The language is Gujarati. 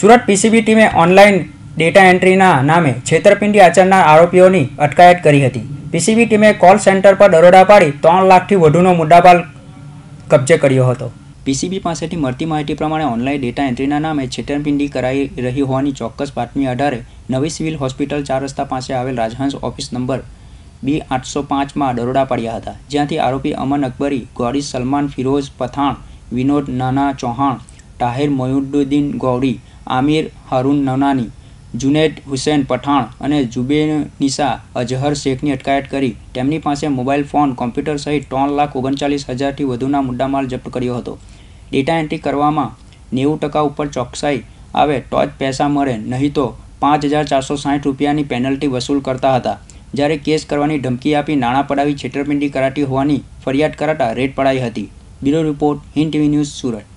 સુરત પીસીબી ટીમે ઓનલાઈન ડેટા એન્ટ્રીના નામે છેતરપિંડી આચરનાર આરોપીઓની અટકાયત કરી હતી પીસીબી ટીમે કોલ સેન્ટર પર દરોડા પાડી ત્રણ લાખથી વધુનો મુદ્દાબાલ કબજે કર્યો હતો પીસીબી પાસેથી મળતી માહિતી પ્રમાણે ઓનલાઈન ડેટા એન્ટ્રીના નામે છેતરપિંડી કરાઈ રહી હોવાની ચોક્કસ બાતમી આધારે નવી સિવિલ હોસ્પિટલ ચાર રસ્તા પાસે આવેલ રાજહંસ ઓફિસ નંબર બી આઠસો પાંચમાં દરોડા પડ્યા હતા જ્યાંથી આરોપી અમન અકબરી ગૌરી સલમાન ફિરોઝ પઠાણ વિનોદ નાના ચૌહાણ તાહિર મોયુદ્દીન ગૌરી આમિર હારૂન નવનાની જુનેદ હુસૈન પઠાણ અને જુબેનિસા અજહર શેખની અટકાયત કરી તેમની પાસે મોબાઈલ ફોન કોમ્પ્યુટર સહિત ત્રણ લાખ ઓગણચાલીસ હજારથી વધુના મુદ્દામાલ જપ્ત કર્યો હતો ડેટા એન્ટ્રી કરવામાં નેવું ટકા ઉપર ચોકસાઈ આવે તો જ પૈસા મળે નહીં તો પાંચ હજાર ચારસો સાહીઠ રૂપિયાની પેનલ્ટી વસૂલ કરતા હતા જ્યારે કેસ કરવાની ધમકી આપી નાણાં પડાવી છેતરપિંડી કરાતી હોવાની ફરિયાદ કરાતા રેડ પડાઈ હતી bureau report hint TV news Surat